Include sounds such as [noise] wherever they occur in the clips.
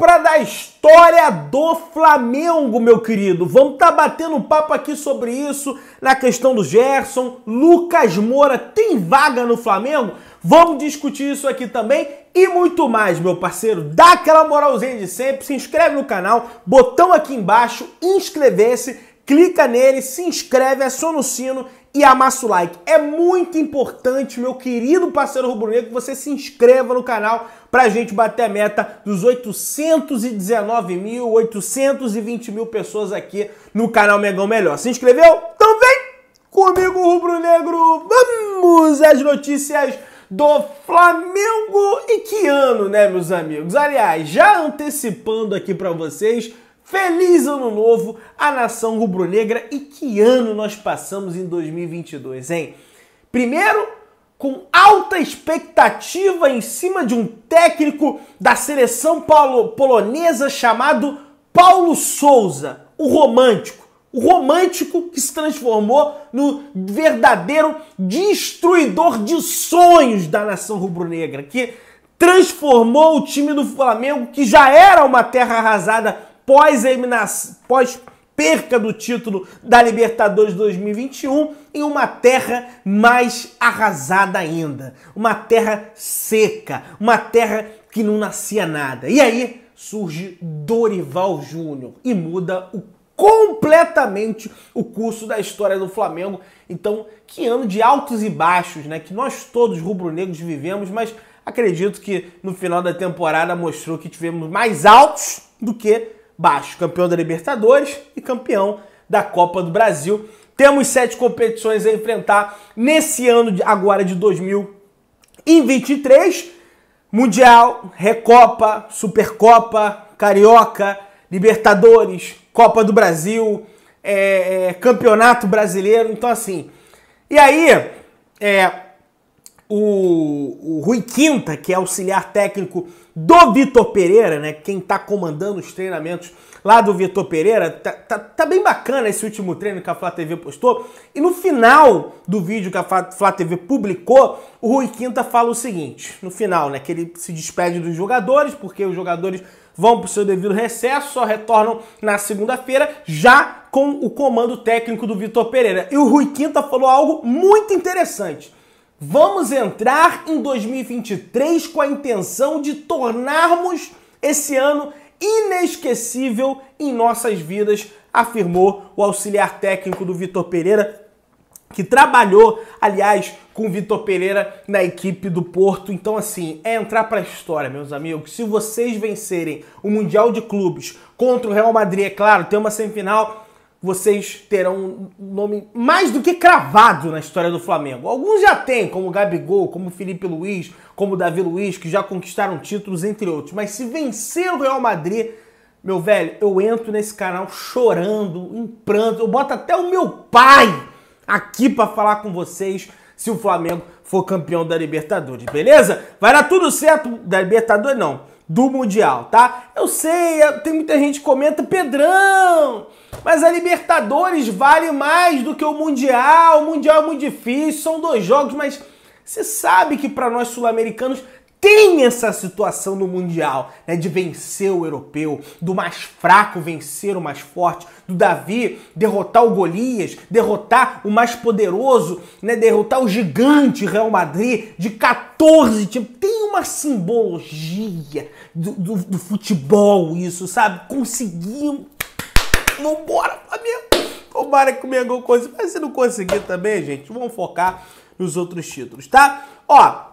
compra da história do Flamengo, meu querido. Vamos estar tá batendo um papo aqui sobre isso, na questão do Gerson. Lucas Moura tem vaga no Flamengo? Vamos discutir isso aqui também e muito mais, meu parceiro. Dá aquela moralzinha de sempre, se inscreve no canal, botão aqui embaixo, inscrever-se, clica nele, se inscreve, aciona o sino e amassa o like. É muito importante, meu querido parceiro rubro-negro, que você se inscreva no canal para a gente bater a meta dos 819 mil, 820 mil pessoas aqui no canal Megão Melhor. Se inscreveu? Então vem comigo, rubro-negro! Vamos às notícias do Flamengo e que ano, né, meus amigos? Aliás, já antecipando aqui para vocês... Feliz ano novo à nação rubro-negra e que ano nós passamos em 2022, hein? Primeiro, com alta expectativa em cima de um técnico da seleção paulo polonesa chamado Paulo Souza, o romântico. O romântico que se transformou no verdadeiro destruidor de sonhos da nação rubro-negra, que transformou o time do Flamengo, que já era uma terra arrasada pós eliminação, pós perca do título da Libertadores 2021 em uma terra mais arrasada ainda, uma terra seca, uma terra que não nascia nada. E aí surge Dorival Júnior e muda o completamente o curso da história do Flamengo. Então, que ano de altos e baixos, né, que nós todos rubro-negros vivemos, mas acredito que no final da temporada mostrou que tivemos mais altos do que baixo, campeão da Libertadores e campeão da Copa do Brasil. Temos sete competições a enfrentar nesse ano de, agora de 2023. Mundial, Recopa, Supercopa, Carioca, Libertadores, Copa do Brasil, é, é Campeonato Brasileiro. Então, assim. E aí, é, o, o Rui Quinta, que é auxiliar técnico do Vitor Pereira, né? Quem está comandando os treinamentos lá do Vitor Pereira. Tá, tá, tá, bem bacana esse último treino que a Flá TV postou. E no final do vídeo que a Flá TV publicou, o Rui Quinta fala o seguinte: no final, né? Que ele se despede dos jogadores, porque os jogadores vão para o seu devido recesso, só retornam na segunda-feira, já com o comando técnico do Vitor Pereira. E o Rui Quinta falou algo muito interessante. Vamos entrar em 2023 com a intenção de tornarmos esse ano inesquecível em nossas vidas, afirmou o auxiliar técnico do Vitor Pereira, que trabalhou, aliás, com o Vitor Pereira na equipe do Porto. Então, assim, é entrar para a história, meus amigos. Se vocês vencerem o Mundial de Clubes contra o Real Madrid, é claro, tem uma semifinal vocês terão um nome mais do que cravado na história do Flamengo. Alguns já têm, como Gabigol, como Felipe Luiz, como Davi Luiz, que já conquistaram títulos, entre outros. Mas se vencer o Real Madrid, meu velho, eu entro nesse canal chorando, em pranto. Eu boto até o meu pai aqui para falar com vocês se o Flamengo for campeão da Libertadores, beleza? Vai dar tudo certo da Libertadores, não do Mundial, tá? Eu sei, é, tem muita gente que comenta, Pedrão, mas a Libertadores vale mais do que o Mundial, o Mundial é muito difícil, são dois jogos, mas você sabe que para nós sul-americanos tem essa situação no Mundial, né, de vencer o europeu, do mais fraco vencer o mais forte, do Davi derrotar o Golias, derrotar o mais poderoso, né, derrotar o gigante Real Madrid de 14 times. Tem uma simbologia do, do, do futebol isso, sabe? Conseguimos. Vambora, Flamengo! Tomara que o Mengão consiga. Mas se não conseguir também, gente, vamos focar nos outros títulos, tá? Ó,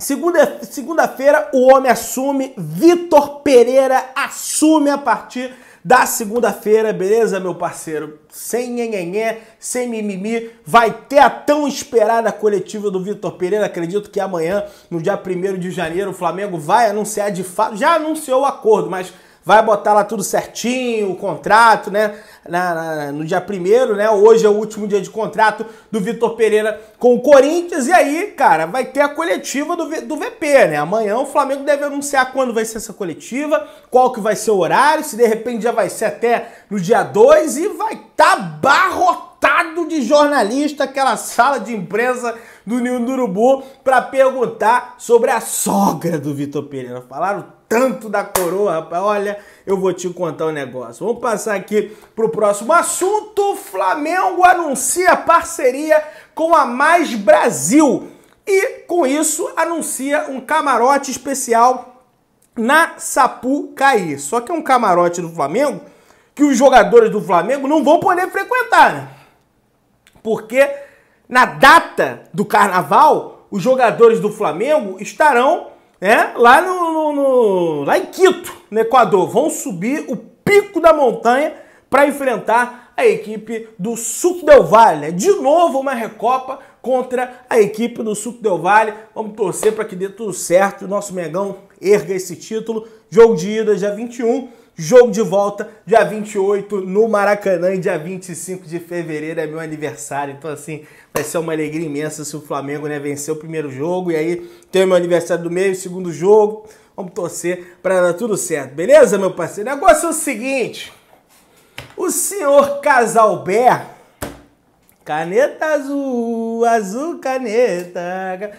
Segunda-feira, segunda o homem assume, Vitor Pereira assume a partir da segunda-feira, beleza, meu parceiro? Sem nhenhenhé, sem mimimi, vai ter a tão esperada coletiva do Vitor Pereira. Acredito que amanhã, no dia 1 de janeiro, o Flamengo vai anunciar de fato, já anunciou o acordo, mas vai botar lá tudo certinho, o contrato, né? Na, na, no dia primeiro, né? Hoje é o último dia de contrato do Vitor Pereira com o Corinthians. E aí, cara, vai ter a coletiva do, do VP, né? Amanhã o Flamengo deve anunciar quando vai ser essa coletiva, qual que vai ser o horário, se de repente já vai ser até no dia 2 e vai estar tá barrotado de jornalista aquela sala de imprensa do Ninho do Urubu para perguntar sobre a sogra do Vitor Pereira. Falaram tanto da coroa, rapaz. Olha, eu vou te contar um negócio. Vamos passar aqui pro próximo assunto. Flamengo anuncia parceria com a Mais Brasil e com isso anuncia um camarote especial na Sapucaí. Só que é um camarote do Flamengo que os jogadores do Flamengo não vão poder frequentar, né? Porque na data do carnaval, os jogadores do Flamengo estarão é Lá no, no, no, lá em Quito, no Equador, vão subir o pico da montanha para enfrentar a equipe do Suco Del Valle. É de novo uma recopa contra a equipe do Suco Del Valle. Vamos torcer para que dê tudo certo. O nosso Megão erga esse título. Jogo de ida já 21 jogo de volta, dia 28 no Maracanã e dia 25 de fevereiro é meu aniversário. Então, assim, vai ser uma alegria imensa se o Flamengo né, vencer o primeiro jogo e aí tem o meu aniversário do meio, segundo jogo. Vamos torcer para dar tudo certo, beleza, meu parceiro? O negócio é o seguinte: o senhor Casalber, caneta azul, azul caneta,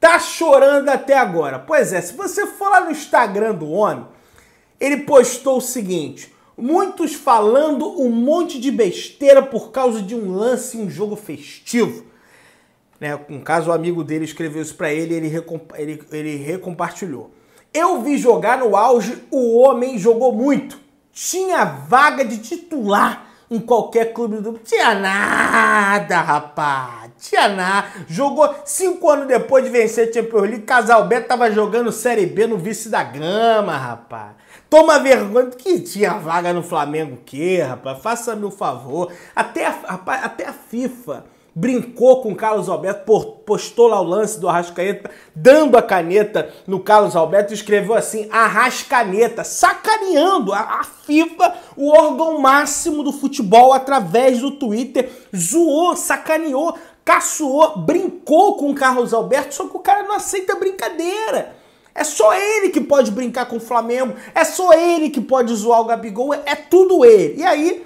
tá chorando até agora. Pois é, se você for lá no Instagram do homem ele postou o seguinte: muitos falando um monte de besteira por causa de um lance em um jogo festivo. Né? Um caso, o amigo dele escreveu isso para ele e ele, recomp ele, ele recompartilhou. Eu vi jogar no auge, o homem jogou muito. Tinha vaga de titular em qualquer clube do. Tinha nada, rapaz. Tinha nada. Jogou cinco anos depois de vencer a Champions League. Casalberto tava jogando Série B no vice da Gama, rapaz. Toma vergonha, que tinha vaga no Flamengo que, rapaz? Faça-me um favor. Até a, rapaz, até a FIFA brincou com o Carlos Alberto, postou lá o lance do Arrascaeta, dando a caneta no Carlos Alberto e escreveu assim, arrascaeta sacaneando a, a FIFA, o órgão máximo do futebol, através do Twitter, zoou, sacaneou, caçoou, brincou com o Carlos Alberto, só que o cara não aceita brincadeira. É só ele que pode brincar com o Flamengo, é só ele que pode zoar o Gabigol, é, é tudo ele. E aí,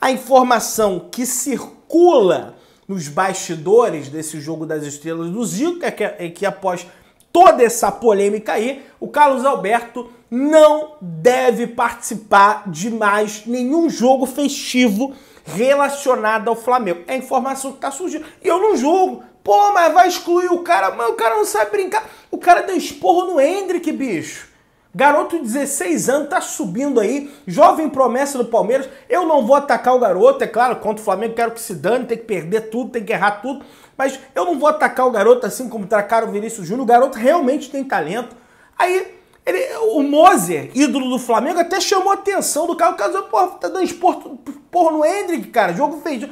a informação que circula nos bastidores desse jogo das estrelas do Zico é que, é que após toda essa polêmica aí, o Carlos Alberto não deve participar de mais nenhum jogo festivo relacionado ao Flamengo. É a informação que está surgindo. E eu não julgo, Pô, mas vai excluir o cara, mas o cara não sabe brincar. O cara deu esporro no Hendrick, bicho. Garoto de 16 anos, tá subindo aí, jovem promessa do Palmeiras. Eu não vou atacar o garoto, é claro, contra o Flamengo, quero que se dane, tem que perder tudo, tem que errar tudo. Mas eu não vou atacar o garoto assim como atacaram o Vinícius Júnior. O garoto realmente tem talento. Aí ele, o Moser, ídolo do Flamengo, até chamou a atenção do cara. O cara porra, tá dando esporro, no Hendrick, cara. Jogo feio.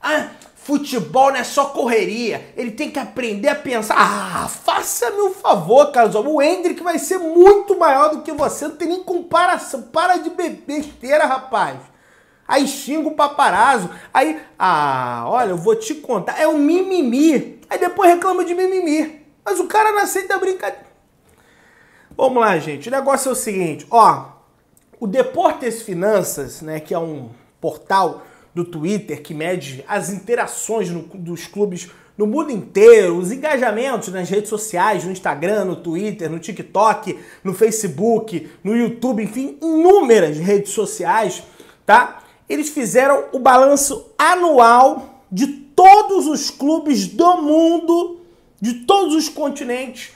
Ah, Futebol não é só correria. Ele tem que aprender a pensar. Ah, faça-me um favor, Carlos. O Hendrick vai ser muito maior do que você. Não tem nem comparação. Para de beber besteira, rapaz. Aí xinga o paparazzo. Aí, ah, olha, eu vou te contar. É um mimimi. Aí depois reclama de mimimi. Mas o cara não aceita brincadeira. Vamos lá, gente. O negócio é o seguinte, ó. O Deportes Finanças, né, que é um portal do Twitter, que mede as interações no, dos clubes no mundo inteiro, os engajamentos nas redes sociais, no Instagram, no Twitter, no TikTok, no Facebook, no YouTube, enfim, inúmeras redes sociais, tá? Eles fizeram o balanço anual de todos os clubes do mundo, de todos os continentes,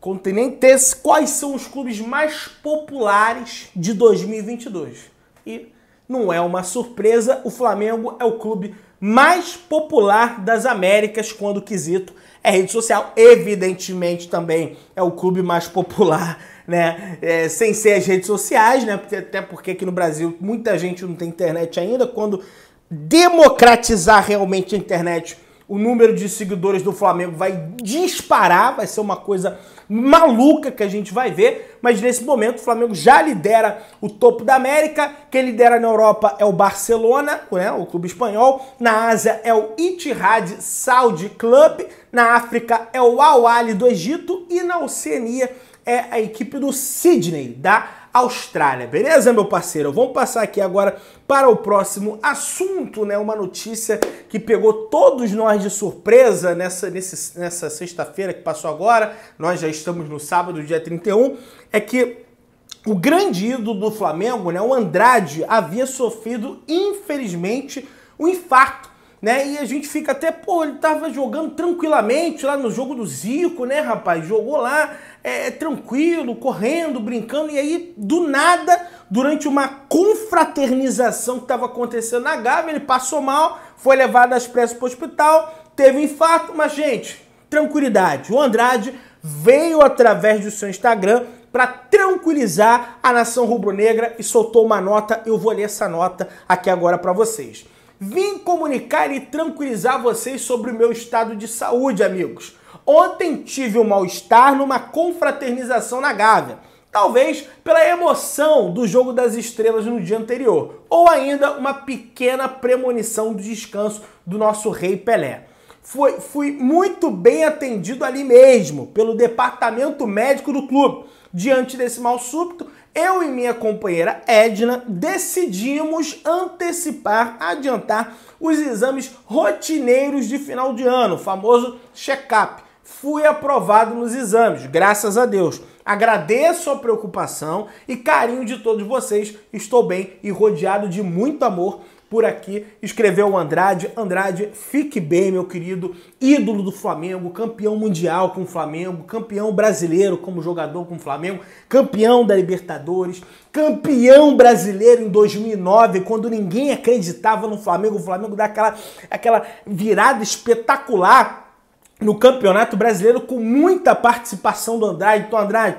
continentes, quais são os clubes mais populares de 2022. E não é uma surpresa, o Flamengo é o clube mais popular das Américas quando o quesito é rede social. Evidentemente também é o clube mais popular, né? É, sem ser as redes sociais, né? Até porque aqui no Brasil muita gente não tem internet ainda. Quando democratizar realmente a internet, o número de seguidores do Flamengo vai disparar, vai ser uma coisa maluca que a gente vai ver, mas nesse momento o Flamengo já lidera o topo da América, quem lidera na Europa é o Barcelona, né, o clube espanhol, na Ásia é o Itihad Saudi Club, na África é o Al Ahly do Egito e na Oceania é a equipe do Sydney, da Austrália, beleza, meu parceiro? Vamos passar aqui agora para o próximo assunto, né? Uma notícia que pegou todos nós de surpresa nessa, nesse, nessa sexta-feira que passou agora. Nós já estamos no sábado, dia 31. É que o grande ídolo do Flamengo, né, o Andrade, havia sofrido, infelizmente, um infarto né? E a gente fica até, pô, ele tava jogando tranquilamente lá no jogo do Zico, né, rapaz? Jogou lá, é, é, tranquilo, correndo, brincando, e aí do nada, durante uma confraternização que estava acontecendo na Gávea, ele passou mal, foi levado às pressas para o hospital, teve infarto, mas gente, tranquilidade. O Andrade veio através do seu Instagram para tranquilizar a nação rubro-negra e soltou uma nota. Eu vou ler essa nota aqui agora para vocês. Vim comunicar e tranquilizar vocês sobre o meu estado de saúde, amigos. Ontem tive um mal-estar numa confraternização na Gávea, talvez pela emoção do jogo das estrelas no dia anterior, ou ainda uma pequena premonição do descanso do nosso rei Pelé. Fui, fui muito bem atendido ali mesmo, pelo departamento médico do clube. Diante desse mal súbito, eu e minha companheira Edna decidimos antecipar, adiantar os exames rotineiros de final de ano, o famoso check-up fui aprovado nos exames, graças a Deus. Agradeço a preocupação e carinho de todos vocês. Estou bem e rodeado de muito amor por aqui. Escreveu o Andrade. Andrade, fique bem, meu querido. Ídolo do Flamengo, campeão mundial com o Flamengo, campeão brasileiro como jogador com o Flamengo, campeão da Libertadores, campeão brasileiro em 2009, quando ninguém acreditava no Flamengo. O Flamengo dá aquela, aquela virada espetacular no Campeonato Brasileiro com muita participação do Andrade. Então, Andrade,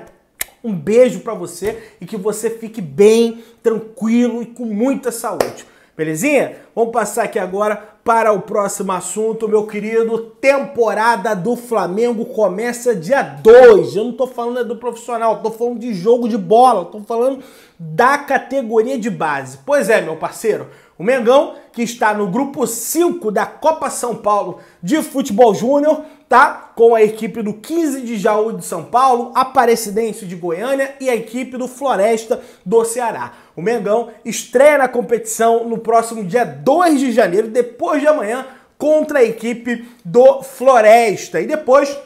um beijo para você e que você fique bem, tranquilo e com muita saúde. Belezinha? Vamos passar aqui agora para o próximo assunto, meu querido. Temporada do Flamengo começa dia 2. Eu não tô falando é do profissional, tô falando de jogo de bola, tô falando da categoria de base. Pois é, meu parceiro, o Mengão que está no grupo 5 da Copa São Paulo de Futebol Júnior, tá? Com a equipe do 15 de Jaú de São Paulo, Aparecidense de Goiânia e a equipe do Floresta do Ceará. O Mengão estreia na competição no próximo dia 2 de janeiro, depois de amanhã, contra a equipe do Floresta. E depois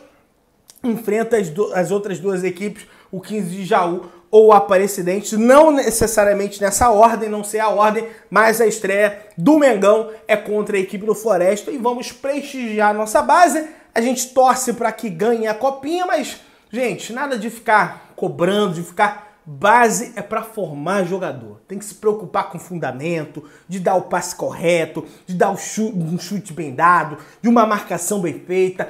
enfrenta as, do, as outras duas equipes, o 15 de Jaú ou Aparecidense, não necessariamente nessa ordem, não sei a ordem, mas a estreia do Mengão é contra a equipe do Floresta e vamos prestigiar a nossa base. A gente torce para que ganhe a copinha, mas gente, nada de ficar cobrando, de ficar Base é para formar jogador. Tem que se preocupar com fundamento, de dar o passe correto, de dar um chute bem dado, de uma marcação bem feita.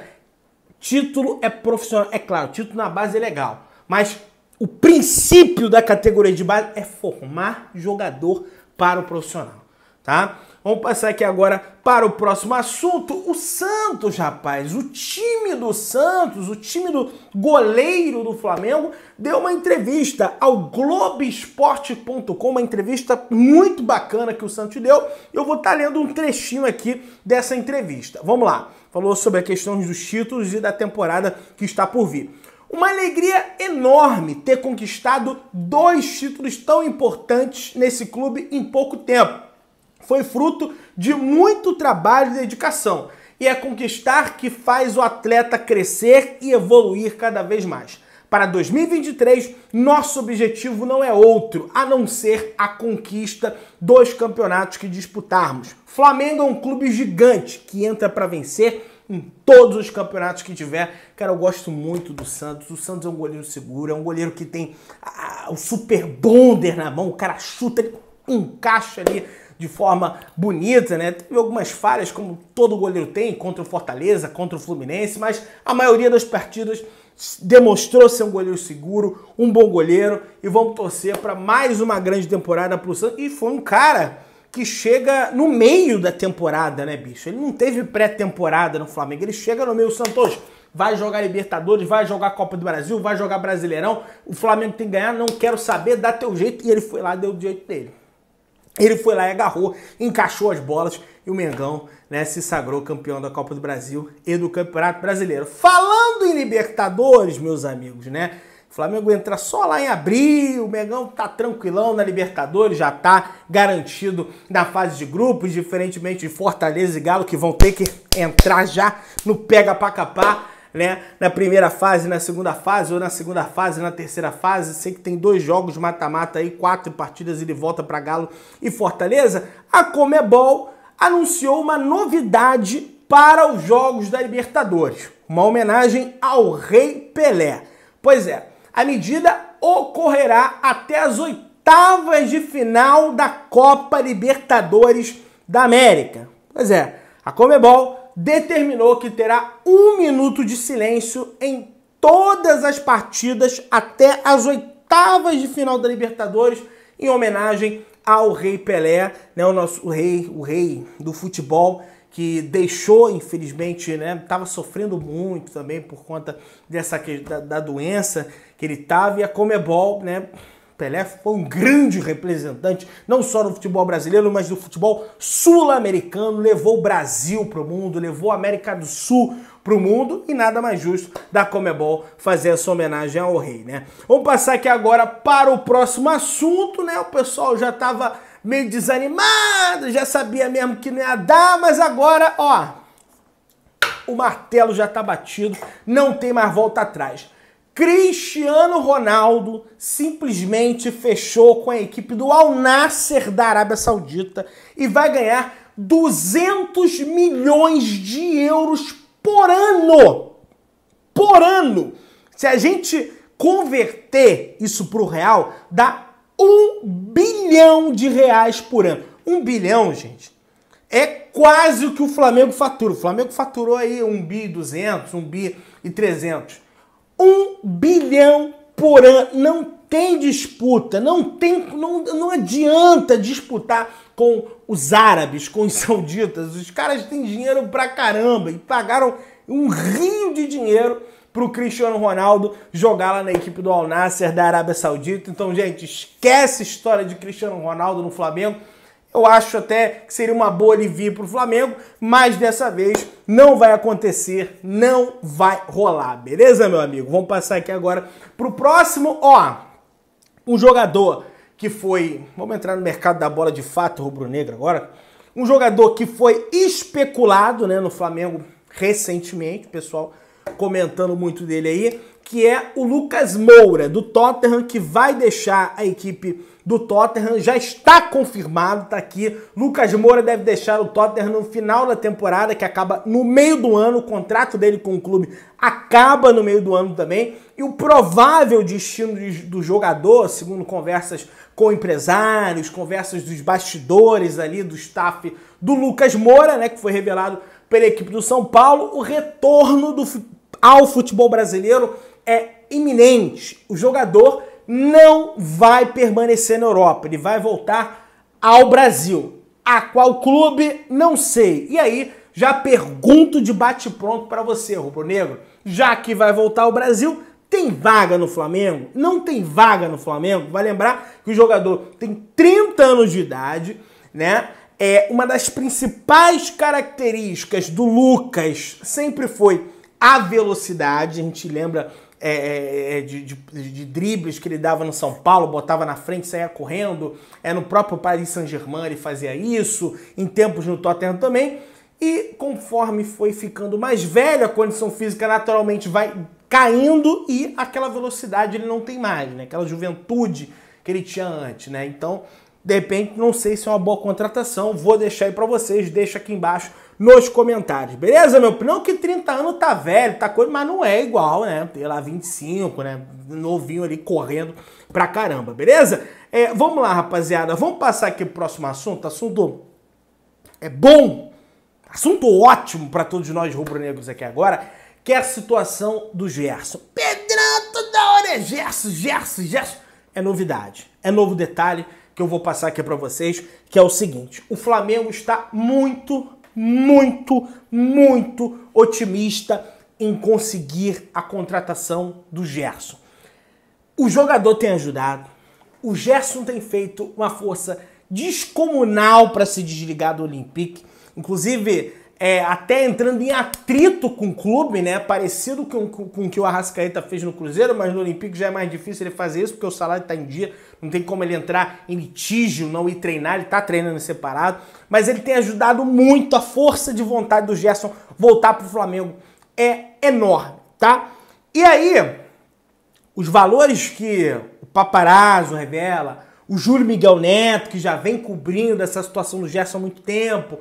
Título é profissional, é claro, título na base é legal, mas o princípio da categoria de base é formar jogador para o profissional, tá? Vamos passar aqui agora para o próximo assunto, o Santos, rapaz. O time do Santos, o time do goleiro do Flamengo, deu uma entrevista ao Globoesporte.com, uma entrevista muito bacana que o Santos deu. Eu vou estar tá lendo um trechinho aqui dessa entrevista. Vamos lá. Falou sobre a questão dos títulos e da temporada que está por vir. Uma alegria enorme ter conquistado dois títulos tão importantes nesse clube em pouco tempo. Foi fruto de muito trabalho e dedicação. E é conquistar que faz o atleta crescer e evoluir cada vez mais. Para 2023, nosso objetivo não é outro a não ser a conquista dos campeonatos que disputarmos. Flamengo é um clube gigante que entra para vencer em todos os campeonatos que tiver. Cara, eu gosto muito do Santos. O Santos é um goleiro seguro, é um goleiro que tem ah, o super bonder na mão, o cara chuta, ele encaixa ali de forma bonita, né? Teve algumas falhas, como todo goleiro tem, contra o Fortaleza, contra o Fluminense, mas a maioria das partidas demonstrou ser um goleiro seguro, um bom goleiro, e vamos torcer para mais uma grande temporada para o Santos. E foi um cara que chega no meio da temporada, né, bicho? Ele não teve pré-temporada no Flamengo. Ele chega no meio, Santos vai jogar Libertadores, vai jogar Copa do Brasil, vai jogar Brasileirão. O Flamengo tem que ganhar, não quero saber, dá teu jeito. E ele foi lá, deu o jeito dele. Ele foi lá e agarrou, encaixou as bolas e o Mengão né, se sagrou campeão da Copa do Brasil e do Campeonato Brasileiro. Falando em Libertadores, meus amigos, né? O Flamengo entra só lá em abril, o Mengão tá tranquilão na Libertadores, já tá garantido na fase de grupos, diferentemente de Fortaleza e Galo que vão ter que entrar já no pega pra capar. Né? Na primeira fase, na segunda fase, ou na segunda fase, na terceira fase. Sei que tem dois jogos mata-mata aí, quatro partidas e ele volta para Galo e Fortaleza. A Comebol anunciou uma novidade para os jogos da Libertadores, uma homenagem ao Rei Pelé. Pois é, a medida ocorrerá até as oitavas de final da Copa Libertadores da América. Pois é, a Comebol determinou que terá um minuto de silêncio em todas as partidas até as oitavas de final da Libertadores em homenagem ao Rei Pelé, né, o nosso o rei, o rei do futebol que deixou, infelizmente, né, estava sofrendo muito também por conta dessa da, da doença que ele estava e a Comebol, né? Pelé foi um grande representante, não só no futebol brasileiro, mas do futebol sul-americano, levou o Brasil para o mundo, levou a América do Sul para o mundo e nada mais justo da Comebol fazer essa homenagem ao rei, né? Vamos passar aqui agora para o próximo assunto, né? O pessoal já estava meio desanimado, já sabia mesmo que não ia dar, mas agora, ó, o martelo já está batido, não tem mais volta atrás. Cristiano Ronaldo simplesmente fechou com a equipe do Al Nasser da Arábia Saudita e vai ganhar 200 milhões de euros por ano. Por ano. Se a gente converter isso para o real, dá um bilhão de reais por ano. Um bilhão, gente, é quase o que o Flamengo fatura. O Flamengo faturou aí um bi duzentos, um bi e trezentos. Um bilhão por ano. Não tem disputa, não tem, não, não adianta disputar com os árabes, com os [laughs] sauditas. Os caras têm dinheiro pra caramba e pagaram um rio de dinheiro para o Cristiano Ronaldo jogar lá na equipe do Al Nasser da Arábia Saudita. Então, gente, esquece a história de Cristiano Ronaldo no Flamengo. Eu acho até que seria uma boa ele vir para o Flamengo, mas dessa vez não vai acontecer, não vai rolar, beleza, meu amigo? Vamos passar aqui agora para o próximo, ó, um jogador que foi, vamos entrar no mercado da bola de fato rubro-negra agora, um jogador que foi especulado né, no Flamengo recentemente, pessoal comentando muito dele aí, que é o Lucas Moura, do Tottenham, que vai deixar a equipe do Tottenham. Já está confirmado, tá aqui. Lucas Moura deve deixar o Tottenham no final da temporada, que acaba no meio do ano. O contrato dele com o clube acaba no meio do ano também. E o provável destino do jogador, segundo conversas com empresários, conversas dos bastidores ali, do staff do Lucas Moura, né, que foi revelado pela equipe do São Paulo, o retorno do, ao futebol brasileiro é iminente. O jogador não vai permanecer na Europa, ele vai voltar ao Brasil. A qual clube? Não sei. E aí, já pergunto de bate-pronto para você, rubro-negro. Já que vai voltar ao Brasil, tem vaga no Flamengo? Não tem vaga no Flamengo? Vai lembrar que o jogador tem 30 anos de idade, né? É, uma das principais características do Lucas sempre foi a velocidade. A gente lembra é, é, é, de, de, de, dribles que ele dava no São Paulo, botava na frente, saía correndo. É no próprio Paris Saint-Germain ele fazia isso, em tempos no Tottenham também. E conforme foi ficando mais velho, a condição física naturalmente vai caindo e aquela velocidade ele não tem mais, né? Aquela juventude que ele tinha antes, né? Então, de repente, não sei se é uma boa contratação. Vou deixar aí para vocês, deixa aqui embaixo nos comentários, beleza, meu? Não que 30 anos tá velho, tá coisa, mas não é igual, né? Tem lá 25, né? Novinho ali correndo pra caramba, beleza? É, vamos lá, rapaziada. Vamos passar aqui pro próximo assunto. Assunto é bom, assunto ótimo para todos nós rubro-negros aqui agora, que é a situação do Gerson. Pedrão, toda hora é Gerson, Gerson, Gerson. É novidade, é novo detalhe que eu vou passar aqui para vocês, que é o seguinte: o Flamengo está muito muito, muito otimista em conseguir a contratação do Gerson. O jogador tem ajudado, o Gerson tem feito uma força descomunal para se desligar do Olympique, inclusive é, até entrando em atrito com o clube, né? Parecido com, com o que o Arrascaeta fez no Cruzeiro, mas no Olympique já é mais difícil ele fazer isso porque o salário está em dia não tem como ele entrar em litígio, não ir treinar, ele está treinando separado, mas ele tem ajudado muito a força de vontade do Gerson voltar para o Flamengo. É enorme, tá? E aí, os valores que o paparazzo revela, o Júlio Miguel Neto, que já vem cobrindo essa situação do Gerson há muito tempo,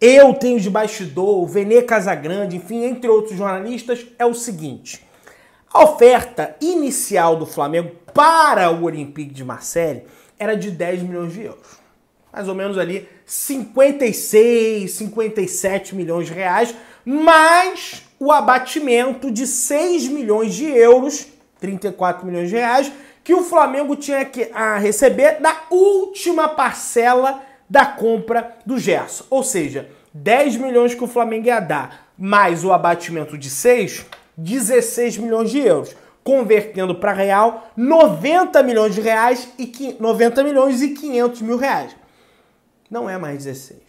eu tenho de bastidor, o Venê Casagrande, enfim, entre outros jornalistas, é o seguinte. A oferta inicial do Flamengo para o Olympique de Marseille era de 10 milhões de euros. Mais ou menos ali 56, 57 milhões de reais, mais o abatimento de 6 milhões de euros, 34 milhões de reais, que o Flamengo tinha que a receber da última parcela da compra do Gerson. Ou seja, 10 milhões que o Flamengo ia dar, mais o abatimento de 6, 16 milhões de euros. Convertendo para real, 90 milhões de reais e 90 milhões e 500 mil reais. Não é mais 16.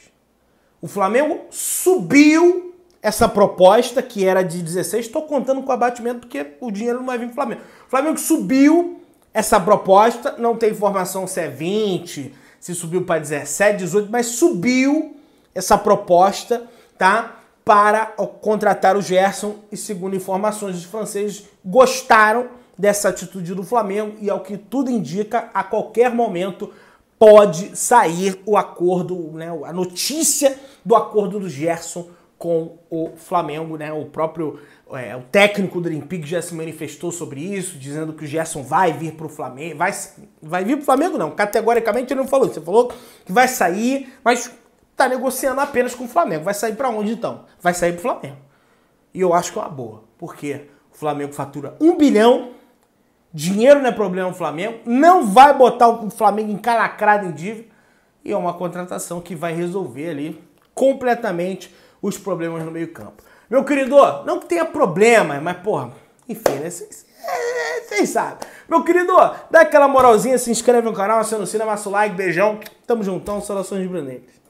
O Flamengo subiu essa proposta que era de 16. Estou contando com o abatimento porque o dinheiro não vai vir para o Flamengo. O Flamengo subiu essa proposta, não tem informação se é 20, se subiu para 17, 18, mas subiu essa proposta, tá? para contratar o Gerson e, segundo informações, os franceses gostaram dessa atitude do Flamengo e, ao que tudo indica, a qualquer momento pode sair o acordo, né, a notícia do acordo do Gerson com o Flamengo, né? O próprio é, o técnico do Olympique já se manifestou sobre isso, dizendo que o Gerson vai vir para o Flamengo, vai, vai vir para o Flamengo não, categoricamente ele não falou, você falou que vai sair, mas tá negociando apenas com o Flamengo. Vai sair para onde então? Vai sair para o Flamengo. E eu acho que é uma boa, porque o Flamengo fatura um bilhão, dinheiro não é problema o Flamengo, não vai botar o Flamengo encalacrado em dívida, e é uma contratação que vai resolver ali completamente os problemas no meio-campo. Meu querido, não que tenha problemas, mas porra, enfim, né? Vocês é, sabem. Meu querido, dá aquela moralzinha, se inscreve no canal, aciona o sino, massa o like, beijão. Tamo juntão, saudações de Brunetes.